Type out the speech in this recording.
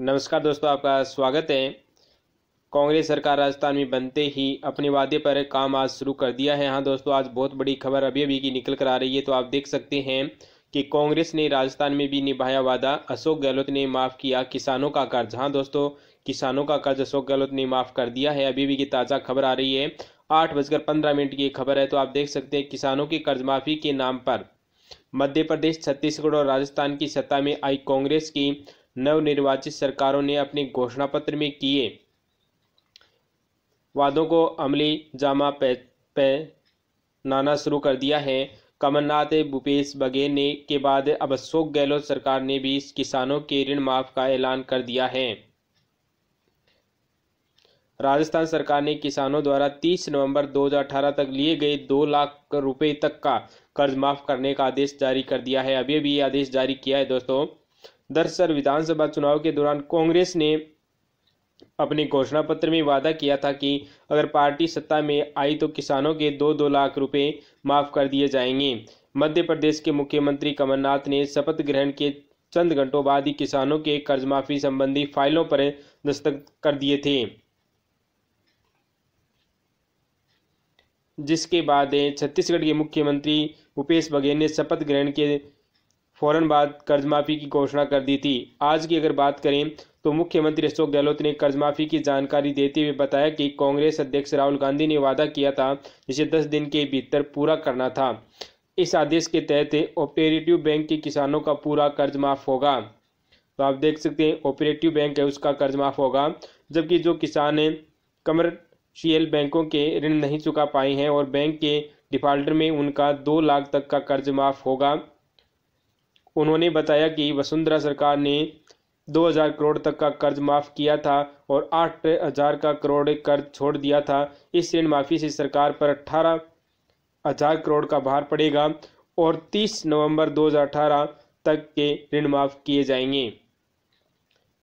नमस्कार दोस्तों आपका स्वागत है कांग्रेस सरकार राजस्थान में बनते ही अपने वादे पर काम आज शुरू कर दिया है हाँ दोस्तों आज बहुत बड़ी खबर अभी अभी की निकल कर आ रही है तो आप देख सकते हैं कि कांग्रेस ने राजस्थान में भी निभाया वादा अशोक गहलोत ने माफ़ किया किसानों का कर्ज हाँ दोस्तों किसानों का कर्ज अशोक गहलोत ने माफ़ कर दिया है अभी भी की ताज़ा खबर आ रही है आठ बजकर पंद्रह मिनट की खबर है तो आप देख सकते हैं किसानों की कर्ज माफ़ी के नाम पर मध्य प्रदेश छत्तीसगढ़ और राजस्थान की सत्ता में आई कांग्रेस की नवनिर्वाचित सरकारों ने अपने घोषणा पत्र में किए वादों को अमली जामा पहनाना शुरू कर दिया है कमलनाथ भूपेश बघेल ने के बाद अब अशोक गहलोत सरकार ने भी किसानों के ऋण माफ का ऐलान कर दिया है राजस्थान सरकार ने किसानों द्वारा 30 नवंबर 2018 तक लिए गए दो लाख रुपए तक का कर्ज माफ करने का आदेश जारी कर दिया है अभी अभी आदेश जारी किया है दोस्तों दरअसल विधानसभा चुनाव के दौरान कांग्रेस ने अपने घोषणा पत्र में वादा किया था कि अगर पार्टी सत्ता में आई तो किसानों के दो दो लाख रुपए माफ कर दिए जाएंगे मध्य प्रदेश के मुख्यमंत्री कमलनाथ ने शपथ ग्रहण के चंद घंटों बाद ही किसानों के कर्ज माफी संबंधी फाइलों पर दस्तक कर दिए थे जिसके बाद छत्तीसगढ़ के मुख्यमंत्री भूपेश बघेल ने शपथ ग्रहण के फौरन बाद कर्ज माफी की घोषणा कर दी थी आज की अगर बात करें तो मुख्यमंत्री अशोक गहलोत ने कर्ज माफी की जानकारी देते हुए बताया कि कांग्रेस अध्यक्ष राहुल गांधी ने वादा किया था जिसे दस दिन के भीतर पूरा करना था इस आदेश के तहत ऑपरेटिव बैंक के किसानों का पूरा कर्ज माफ होगा तो आप देख सकते हैं ऑपरेटिव बैंक है उसका कर्ज माफ होगा जबकि जो किसान कमर्शियल बैंकों के ऋण नहीं चुका पाए हैं और बैंक के डिफाल्टर में उनका दो लाख तक का कर्ज माफ होगा उन्होंने बताया कि वसुंधरा सरकार ने 2000 करोड़ तक का कर्ज माफ किया था और 8000 का करोड़ कर्ज छोड़ दिया था इस ऋण माफी से सरकार पर 18000 करोड़ का भार पड़ेगा और 30 नवंबर 2018 तक के ऋण माफ किए जाएंगे